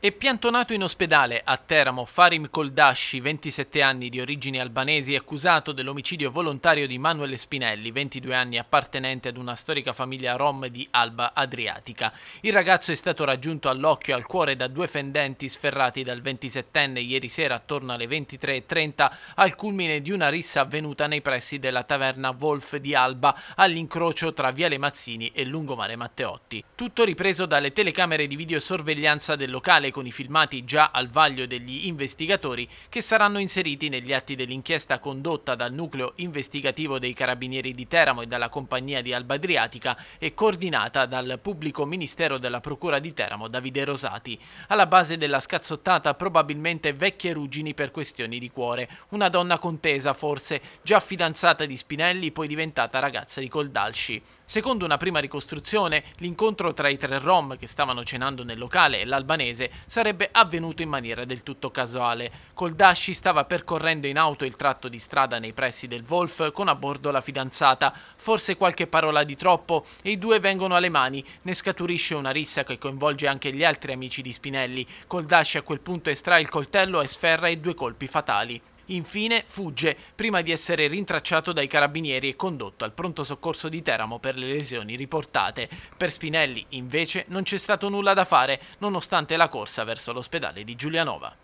E piantonato in ospedale a Teramo Farim Koldashi, 27 anni di origini albanesi, accusato dell'omicidio volontario di Manuele Spinelli, 22 anni appartenente ad una storica famiglia rom di Alba Adriatica. Il ragazzo è stato raggiunto all'occhio e al cuore da due fendenti sferrati dal 27enne ieri sera attorno alle 23.30 al culmine di una rissa avvenuta nei pressi della taverna Wolf di Alba all'incrocio tra Viale Mazzini e Lungomare Matteotti. Tutto ripreso dalle telecamere di videosorveglianza del locale ufficiale con i filmati già al vaglio degli investigatori che saranno inseriti negli atti dell'inchiesta condotta dal nucleo investigativo dei Carabinieri di Teramo e dalla compagnia di Alba Adriatica e coordinata dal pubblico ministero della Procura di Teramo Davide Rosati. Alla base della scazzottata probabilmente vecchie ruggini per questioni di cuore, una donna contesa forse, già fidanzata di Spinelli poi diventata ragazza di Coldalci. Secondo una prima ricostruzione, l'incontro tra i tre rom che stavano cenando nel locale e l'albanese sarebbe avvenuto in maniera del tutto casuale. Coldashi stava percorrendo in auto il tratto di strada nei pressi del Wolf con a bordo la fidanzata, forse qualche parola di troppo e i due vengono alle mani, ne scaturisce una rissa che coinvolge anche gli altri amici di Spinelli. Coldashi a quel punto estrae il coltello e sferra i due colpi fatali. Infine fugge prima di essere rintracciato dai carabinieri e condotto al pronto soccorso di Teramo per le lesioni riportate. Per Spinelli, invece, non c'è stato nulla da fare, nonostante la corsa verso l'ospedale di Giulianova.